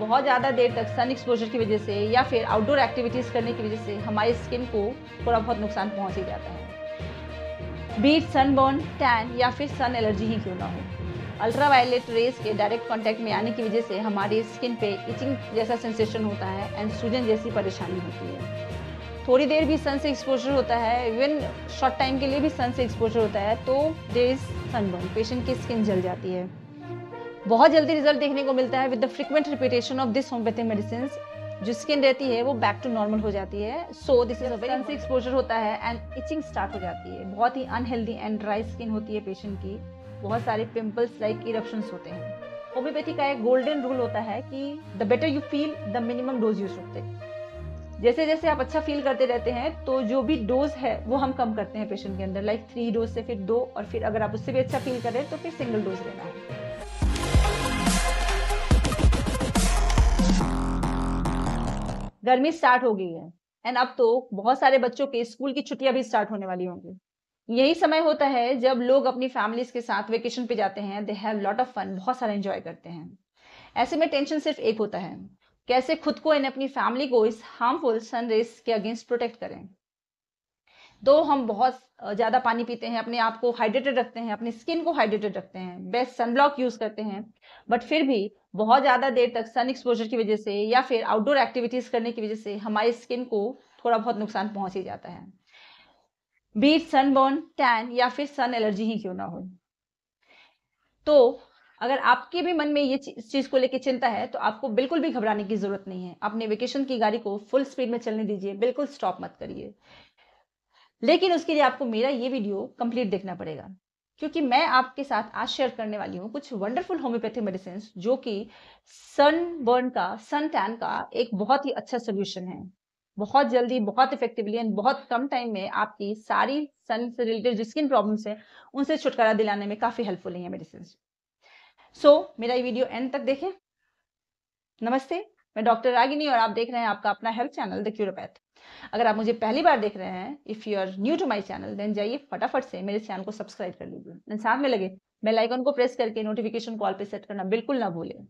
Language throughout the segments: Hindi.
बहुत ज़्यादा देर तक सन एक्सपोजर की वजह से या फिर आउटडोर एक्टिविटीज़ करने की वजह से हमारी स्किन को थोड़ा बहुत नुकसान पहुँच ही जाता है बीट सनबर्न टैन या फिर सन एलर्जी ही क्यों ना हो अल्ट्रावायलेट रेज के डायरेक्ट कांटेक्ट में आने की वजह से हमारी स्किन पे इचिंग जैसा सेंसेशन होता है एंड सूजन जैसी परेशानी होती है थोड़ी देर भी सन से एक्सपोजर होता है इवन शॉर्ट टाइम के लिए भी सन से एक्सपोजर होता है तो देर इज सनबर्न पेशेंट की स्किन जल जाती है बहुत जल्दी रिजल्ट देखने को मिलता है with the frequent repetition of this homeopathic medicine जो स्किन रहती है वो बैक टू नॉर्मल हो जाती है सो दिस इज सन से एक्सपोजर होता है एंड इचिंग स्टार्ट हो जाती है बहुत ही अनहेल्दी एंड ड्राई स्किन होती है पेशेंट की बहुत सारे पिंपल्स लाइक इरप्शन होते हैं होम्योपैथी का एक गोल्डन रूल होता है कि the better you feel the minimum dose use होते जैसे जैसे आप अच्छा फील करते रहते हैं तो जो भी डोज है वो हम कम करते हैं पेशेंट के अंदर लाइक थ्री डोज से फिर दो और फिर अगर आप उससे भी अच्छा फील करें तो फिर सिंगल डोज लेना है गर्मी स्टार्ट हो गई है एंड अब तो बहुत सारे बच्चों के स्कूल की छुट्टियां भी स्टार्ट होने वाली होंगी यही समय होता है जब लोग अपनी फैमिलीज के साथ वेकेशन पे जाते हैं they have lot of fun बहुत सारा एंजॉय करते हैं ऐसे में टेंशन सिर्फ एक होता है कैसे खुद को एंड अपनी फैमिली को इस हार्मफुल सन रेस के अगेंस्ट प्रोटेक्ट करें दो हम बहुत ज़्यादा पानी पीते हैं अपने आप को हाइड्रेटेड रखते हैं अपनी स्किन को हाइड्रेटेड रखते हैं बेस्ट सनब्लॉक यूज़ करते हैं बट फिर भी बहुत ज़्यादा देर तक सन एक्सपोजर की वजह से या फिर आउटडोर एक्टिविटीज़ करने की वजह से हमारी स्किन को थोड़ा बहुत नुकसान पहुंच ही जाता है बीट सनबर्न टैन या फिर सन एलर्जी ही क्यों ना हो तो अगर आपके भी मन में ये चीज को लेकर चिंता है तो आपको बिल्कुल भी घबराने की जरूरत नहीं है अपने वेकेशन की गाड़ी को फुल स्पीड में चलने दीजिए बिल्कुल स्टॉप मत करिए लेकिन उसके लिए आपको मेरा ये वीडियो कंप्लीट देखना पड़ेगा क्योंकि मैं आपके साथ आज शेयर करने वाली हूँ कुछ वंडरफुल होम्योपैथी मेडिसिन जो कि सन बर्न का सन टैन का एक बहुत ही अच्छा सोल्यूशन है बहुत जल्दी बहुत इफेक्टिवली एंड बहुत कम टाइम में आपकी सारी सन से रिलेटेड जो स्किन प्रॉब्लम्स हैं उनसे छुटकारा दिलाने में काफ़ी हेल्पफुल है मेडिसिन सो so, मेरा ये वीडियो एंड तक देखें नमस्ते मैं डॉक्टर रागिनी और आप देख रहे हैं आपका अपना हेल्थ चैनल द क्यूरोपैथ अगर आप मुझे पहली बार देख रहे हैं if you are new to my channel then जाइए फटाफट से मेरे चैनल को सब्सक्राइब कर लीजिए एंड साथ में लगे बेल आइकन को प्रेस करके नोटिफिकेशन कॉल पे सेट करना बिल्कुल ना भूलें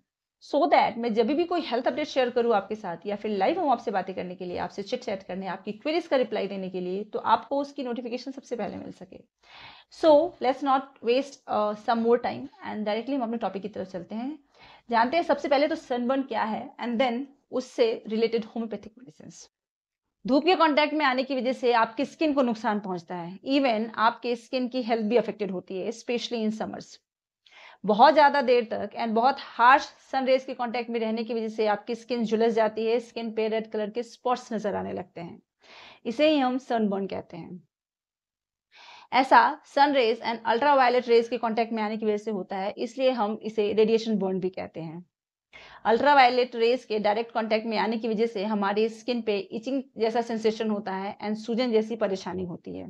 सो so दैट मैं जब भी कोई हेल्थ अपडेट शेयर करूँ आपके साथ या फिर लाइव हूँ आपसे बातें करने के लिए आपसे चिट चैट करने आपकी क्वेरीज का रिप्लाई देने के लिए तो आपको उसकी नोटिफिकेशन सबसे पहले मिल सके so let's not waste some more time and directly हम अपने टॉपिक की तरफ चलते हैं जानते हैं सबसे पहले तो सनबर्न क्या है एंड देन उससे रिलेटेड होम्योपैथिक मेडिसिन धूप के कांटेक्ट में आने की वजह से आपकी स्किन को नुकसान पहुंचता है इवन आपके स्किन की हेल्थ भी अफेक्टेड होती है स्पेशली इन समर्स बहुत ज़्यादा देर तक एंड बहुत हार्श सन रेज के कांटेक्ट में रहने की वजह से आपकी स्किन झुलस जाती है स्किन पे रेड कलर के स्पॉट्स नजर आने लगते हैं इसे ही हम सनबर्न कहते हैं ऐसा sun rays and ultraviolet rays के कॉन्टेक्ट में आने की वजह से होता है इसलिए हम इसे रेडिएशन बर्न भी कहते हैं अल्ट्रावायलेट रेज के डायरेक्ट कांटेक्ट में आने की वजह से हमारी स्किन पे इचिंग जैसा सेंसेशन होता है एंड सूजन जैसी परेशानी होती है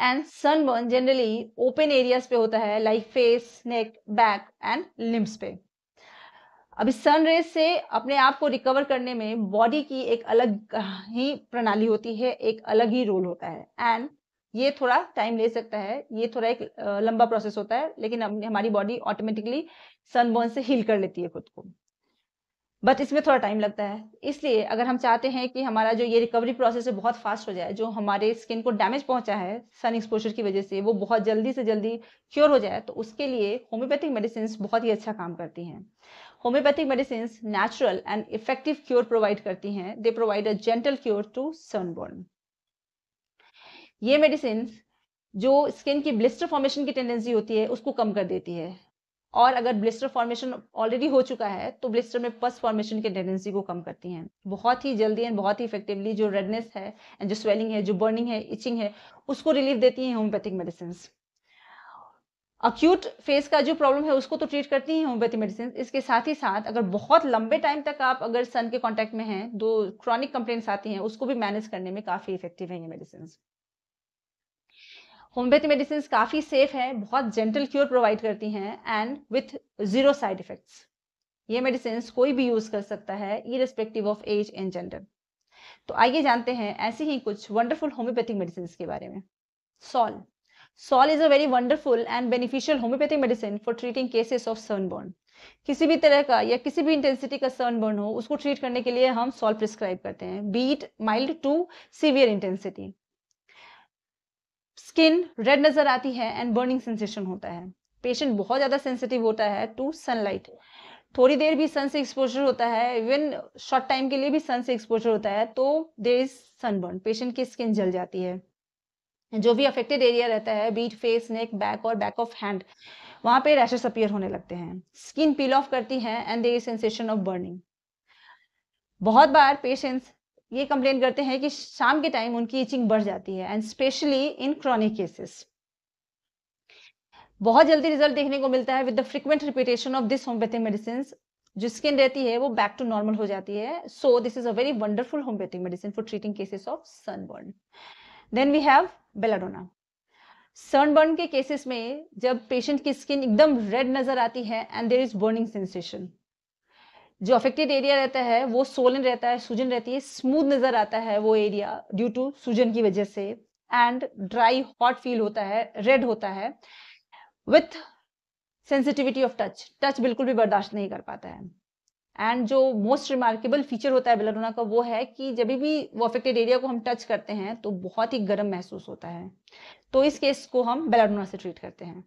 and sunburn generally open areas पे होता है like face neck back and limbs पे अभी सन रेज से अपने आप को रिकवर करने में बॉडी की एक अलग ही प्रणाली होती है एक अलग ही रोल होता है एंड ये थोड़ा टाइम ले सकता है ये थोड़ा एक लंबा प्रोसेस होता है लेकिन हमारी बॉडी ऑटोमेटिकली सनबर्न से हील कर लेती है खुद को बट इसमें थोड़ा टाइम लगता है इसलिए अगर हम चाहते हैं कि हमारा जो ये रिकवरी प्रोसेस है बहुत फास्ट हो जाए जो हमारे स्किन को डैमेज पहुंचा है सन एक्सपोजर की वजह से वो बहुत जल्दी से जल्दी क्योर हो जाए तो उसके लिए होम्योपैथिक मेडिसिन बहुत ही अच्छा काम करती हैं homeopathic medicine natural and effective cure provide करती हैं they provide a gentle cure to sunburn ये मेडिसिन जो स्किन की ब्लिस्टर फॉर्मेशन की टेंडेंसी होती है उसको कम कर देती है और अगर ब्लिस्टर फॉर्मेशन ऑलरेडी हो चुका है तो ब्लिस्टर में पस फॉर्मेशन की टेंडेंसी को कम करती हैं बहुत ही जल्दी एंड बहुत ही इफेक्टिवली जो रेडनेस है एंड जो स्वेलिंग है जो बर्निंग है इचिंग है उसको रिलीफ देती हैं होम्योपैथिक मेडिसिन अक्यूट फेस का जो प्रॉब्लम है उसको तो ट्रीट करती हैं होम्योपैथी मेडिसिन इसके साथ ही साथ अगर बहुत लंबे टाइम तक आप अगर सन के कॉन्टैक्ट में हैं दो क्रॉनिक कंप्लेन्ट्स आती हैं उसको भी मैनेज करने में काफ़ी इफेक्टिव है ये मेडिसिन होम्योपैथी मेडिसिन काफ़ी सेफ है बहुत जेंटल क्योर प्रोवाइड करती हैं and with zero side effects ये मेडिसिन कोई भी यूज़ कर सकता है irrespective of age and gender तो आइए जानते हैं ऐसे ही कुछ वंडरफुल होम्योपैथिक मेडिसिन के बारे में sol sol is a very wonderful and beneficial homeopathic medicine for treating cases of sunburn किसी भी तरह का या किसी भी इंटेंसिटी का सर्नबोर्न हो उसको ट्रीट करने के लिए हम सॉल प्रिस्क्राइब करते हैं be it mild to severe intensity skin red नजर आती है एंड बर्निंग सेंसेशन होता है पेशेंट बहुत ज़्यादा सेंसिटिव होता है टू सनलाइट थोड़ी देर भी सन से एक्सपोजर होता है इवन शॉर्ट टाइम के लिए भी सन से एक्सपोजर होता है तो देर इज सनबर्न पेशेंट की स्किन जल जाती है जो भी अफेक्टेड एरिया रहता है बीट फेस नेक बैक और बैक ऑफ हैंड वहां पे रैशेस अपियर होने लगते हैं स्किन पील ऑफ करती है and there is sensation of burning बहुत बार पेशेंट्स ये कंप्लेन करते हैं कि शाम के टाइम उनकी इचिंग बढ़ जाती है and specially in chronic cases बहुत जल्दी रिजल्ट देखने को मिलता है with the frequent repetition of this homeopathic medicine जो स्किन रहती है वो बैक टू नॉर्मल हो जाती है so this is a very wonderful homeopathic medicine for treating cases of sunburn then we have belladonna sunburn के केसेस में जब पेशेंट की स्किन एकदम रेड नजर आती है and there is burning sensation जो अफेक्टेड एरिया रहता है वो सोलन रहता है सूजन रहती है स्मूथ नजर आता है वो एरिया ड्यू टू सूजन की वजह से एंड ड्राई हॉट फील होता है रेड होता है with sensitivity of touch touch बिल्कुल भी बर्दाश्त नहीं कर पाता है एंड जो मोस्ट रिमार्केबल फीचर होता है बेलरोना का वो है कि जब भी वो अफेक्टेड एरिया को हम टच करते हैं तो बहुत ही गर्म महसूस होता है तो इस केस को हम बेलरोना से ट्रीट करते हैं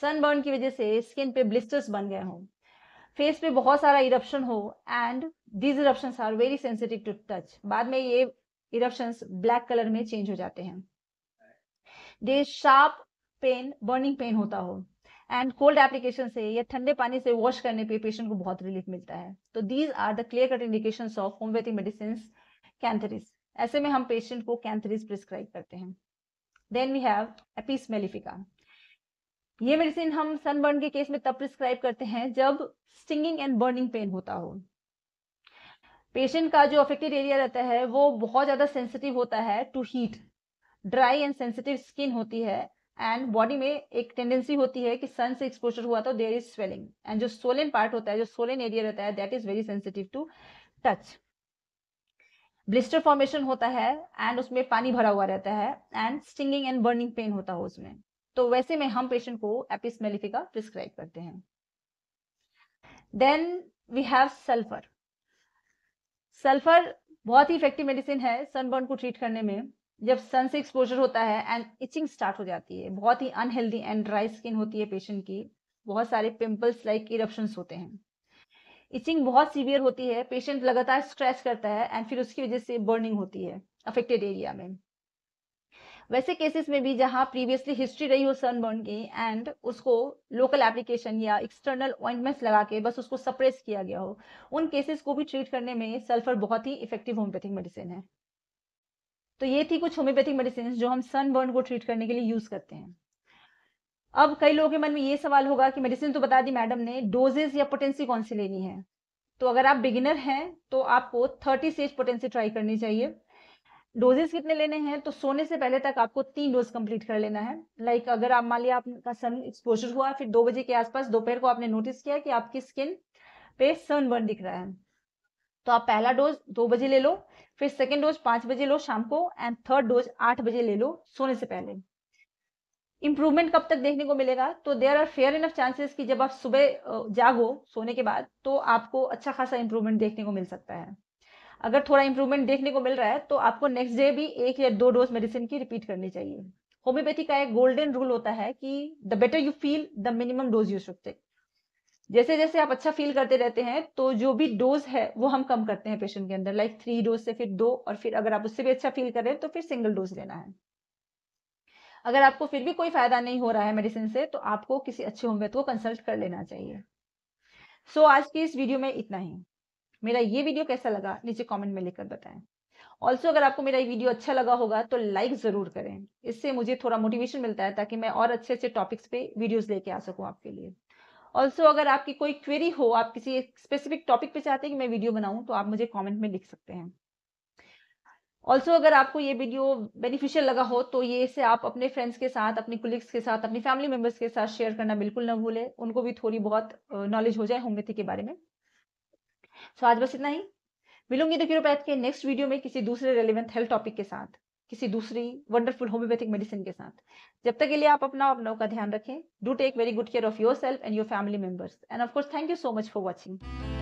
सनबर्न की वजह से स्किन पे ब्लिस्टर्स बन गए हों फेस पे बहुत सारा इरप्शन हो and these eruption are very sensitive to touch बाद में ये इरप्शन ब्लैक कलर में चेंज हो जाते हैं they sharp pain burning pain होता हो एंड कोल्ड एप्लीकेशन से या ठंडे पानी से वॉश करने पे पेशेंट को बहुत रिलीफ मिलता है तो these are the clear cut indication of homeopathic medicine cantharis ऐसे में हम पेशेंट को कैंथरिस प्रिस्क्राइब करते हैं then we have apis mellifica ये मेडिसिन हम सनबर्न के केस में तब प्रिस्क्राइब करते हैं जब स्टिंगिंग एंड बर्निंग पेन होता हो पेशेंट का जो अफेक्टेड एरिया रहता है वो बहुत ज़्यादा सेंसिटिव होता है to heat dry and sensitive skin होती है एंड बॉडी में एक टेंडेंसी होती है कि सन से एक्सपोजर हुआ तो देर इज स्वेलिंग एंड जो सोलन पार्ट होता है जो सोलन एरिया रहता है that is very sensitive to touch blister formation होता है एंड उसमें पानी भरा हुआ रहता है and stinging and burning pain होता है उसमें तो वैसे में हम पेशेंट को एपिस मेलिफिका प्रिस्क्राइब करते हैं then we have sulphur sulphur बहुत ही इफेक्टिव मेडिसिन है सनबर्न को ट्रीट करने में जब सन से एक्सपोजर होता है एंड इचिंग स्टार्ट हो जाती है बहुत ही अनहेल्दी एंड ड्राई स्किन होती है पेशेंट की बहुत सारे पिंपल्स लाइक इरप्शन होते हैं इचिंग बहुत सीवियर होती है पेशेंट लगातार स्क्रैच करता है एंड फिर उसकी वजह से बर्निंग होती है अफेक्टेड एरिया में वैसे केसेस में भी जहां प्रीवियसली हिस्ट्री रही हो सनबर्न की एंड उसको लोकल एप्लीकेशन या एक्सटर्नल ऑइंटमेंट्स लगा के बस उसको सप्रेस किया गया हो उन केसेस को भी ट्रीट करने में सल्फर बहुत ही इफेक्टिव होम्योपैथिक मेडिसिन है तो ये थी कुछ होम्योपैथिक मेडिसिन जो हम सनबर्न को ट्रीट करने के लिए यूज करते हैं अब कई लोगों के मन में ये सवाल होगा कि मेडिसिन तो बता दी मैडम ने डोजेज या पोटेंसी कौन सी लेनी है तो अगर आप बिगिनर हैं तो आपको थर्टी सेज पोटेंसी ट्राई करनी चाहिए डोजेस कितने लेने हैं तो सोने से पहले तक आपको तीन डोज कंप्लीट कर लेना है लाइक like अगर आप मान लिया आपका सन एक्सपोजर हुआ फिर दो बजे के आसपास दोपहर को आपने नोटिस किया कि आपकी स्किन पे सन बर्न दिख रहा है तो आप पहला डोज दो बजे ले लो फिर सेकेंड डोज पांच बजे लो शाम को एंड थर्ड डोज आठ बजे ले लो सोने से पहले इम्प्रूवमेंट कब तक देखने को मिलेगा तो there are fair enough chances कि जब आप सुबह जागो सोने के बाद तो आपको अच्छा खासा इम्प्रूवमेंट देखने को मिल सकता है अगर थोड़ा इंप्रूवमेंट देखने को मिल रहा है तो आपको नेक्स्ट डे भी एक या दो डोज मेडिसिन की रिपीट करनी चाहिए होम्योपैथी का एक गोल्डन रूल होता है कि the better you feel the minimum dose you should take जैसे जैसे आप अच्छा फील करते रहते हैं तो जो भी डोज है वो हम कम करते हैं पेशेंट के अंदर लाइक थ्री डोज से फिर दो और फिर अगर आप उससे भी अच्छा फील करें तो फिर सिंगल डोज लेना है अगर आपको फिर भी कोई फायदा नहीं हो रहा है मेडिसिन से तो आपको किसी अच्छे होम्योपैथ को कंसल्ट कर लेना चाहिए सो so, आज की इस वीडियो में इतना ही मेरा ये वीडियो कैसा लगा नीचे कमेंट में लिखकर बताएं ऑल्सो अगर आपको मेरा ये वीडियो अच्छा लगा होगा तो लाइक ज़रूर करें इससे मुझे थोड़ा मोटिवेशन मिलता है ताकि मैं और अच्छे अच्छे टॉपिक्स पे वीडियोस लेके आ सकूं आपके लिए ऑल्सो अगर आपकी कोई क्वेरी हो आप किसी स्पेसिफिक टॉपिक पे चाहते हैं कि मैं वीडियो बनाऊं तो आप मुझे कमेंट में लिख सकते हैं ऑल्सो अगर आपको ये वीडियो बेनिफिशियल लगा हो तो ये इसे आप अपने फ्रेंड्स के साथ अपने कुलिग्स के साथ अपनी फैमिली मेम्बर्स के साथ शेयर करना बिल्कुल ना भूलें उनको भी थोड़ी बहुत नॉलेज हो जाए होम्योपैथी के बारे में सो आज बस इतना ही मिलूंगी तो के नेक्स्ट वीडियो में किसी दूसरे रेलिवेंट हेल्थ टॉपिक के साथ किसी दूसरी वंडरफुल होम्योपैथिक मेडिसिन के साथ जब तक के लिए आप अपना अपनों का ध्यान रखें do take very good care of your self and your family members and of course thank you so much for watching